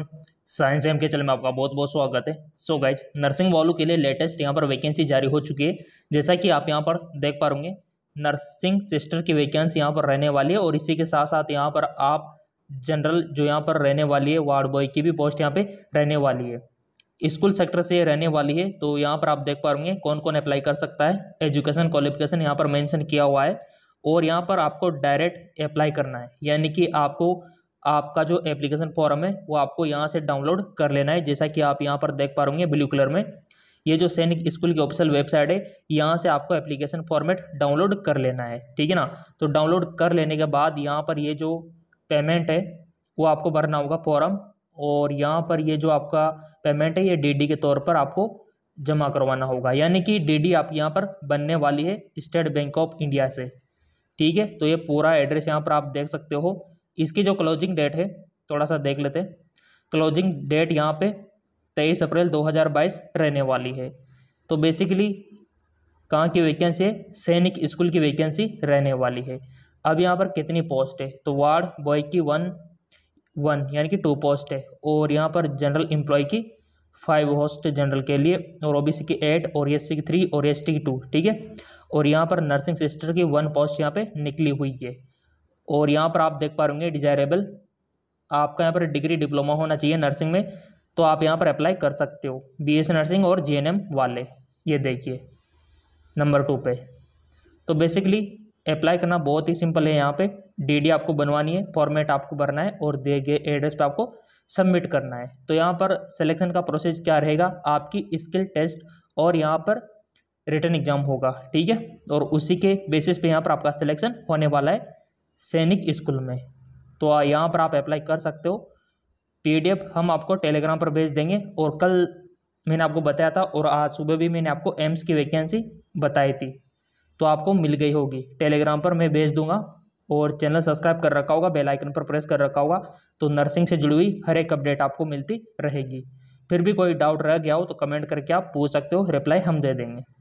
science M के चल में आपका बहुत बहुत स्वागत है सो गाइज नर्सिंग वालों के लिए लेटेस्ट यहाँ पर वैकेंसी जारी हो चुकी है जैसा कि आप यहाँ पर देख पा होंगे नर्सिंग सिस्टर की वैकेंसी यहाँ पर रहने वाली है और इसी के साथ साथ यहाँ पर आप जनरल जो यहाँ पर रहने वाली है वार्ड बॉय की भी पोस्ट यहाँ पर रहने वाली है स्कूल सेक्टर से रहने वाली है तो यहाँ पर आप देख पा रूंगे कौन कौन अप्लाई कर सकता है एजुकेशन क्वालिफिकेशन यहाँ पर मैंशन किया हुआ है और यहाँ पर आपको डायरेक्ट अप्लाई करना है यानी कि आपको आपका जो एप्लीकेशन फॉर्म है वो आपको यहाँ से डाउनलोड कर लेना है जैसा कि आप यहाँ पर देख पा रहे ब्लू कलर में ये जो सैनिक स्कूल की ऑफिशियल वेबसाइट है यहाँ से आपको एप्लीकेशन फॉर्मेट डाउनलोड कर लेना है ठीक है ना तो डाउनलोड कर लेने के बाद यहाँ पर ये जो पेमेंट है वो आपको भरना होगा फॉर्म और यहाँ पर ये जो आपका पेमेंट है ये डीडी के तौर पर आपको जमा करवाना होगा यानी कि डीडी आप यहाँ पर बनने वाली है स्टेट बैंक ऑफ इंडिया से ठीक है तो ये पूरा एड्रेस यहाँ पर आप देख सकते हो इसकी जो क्लोजिंग डेट है थोड़ा सा देख लेते हैं क्लोजिंग डेट यहाँ पे तेईस अप्रैल 2022 रहने वाली है तो बेसिकली कहाँ की वैकेंसी है सैनिक स्कूल की वैकेंसी रहने वाली है अब यहाँ पर कितनी पोस्ट है तो वार्ड बॉय की वन वन यानी कि टू पोस्ट है और यहाँ पर जनरल एम्प्लॉय की फाइव होस्ट जनरल के लिए और ओबीसी की एट और एस e की थ्री और एस e की टू ठीक है और यहाँ पर नर्सिंग सिस्टर की वन पोस्ट यहाँ पे निकली हुई है और यहाँ पर आप देख पा रहे होंगे डिजायरेबल आपका यहाँ पर डिग्री डिप्लोमा होना चाहिए नर्सिंग में तो आप यहाँ पर अप्लाई कर सकते हो बी नर्सिंग और जे वाले ये देखिए नंबर टू पे तो बेसिकली अप्लाई करना बहुत ही सिंपल है यहाँ पे डीडी आपको बनवानी है फॉर्मेट आपको भरना है और दिए गए एड्रेस पे आपको सबमिट करना है तो यहाँ पर सिलेक्शन का प्रोसेस क्या रहेगा आपकी स्किल टेस्ट और यहाँ पर रिटर्न एग्जाम होगा ठीक है और उसी के बेसिस पे यहाँ पर आपका सिलेक्शन होने वाला है सैनिक स्कूल में तो यहाँ पर आप अप्लाई कर सकते हो पीडीएफ हम आपको टेलीग्राम पर भेज देंगे और कल मैंने आपको बताया था और आज सुबह भी मैंने आपको एम्स की वैकेंसी बताई थी तो आपको मिल गई होगी टेलीग्राम पर मैं भेज दूंगा और चैनल सब्सक्राइब कर रखा होगा बेल आइकन पर प्रेस कर रखा होगा तो नर्सिंग से जुड़ी हुई हर एक अपडेट आपको मिलती रहेगी फिर भी कोई डाउट रह गया हो तो कमेंट करके आप पूछ सकते हो रिप्लाई हम दे देंगे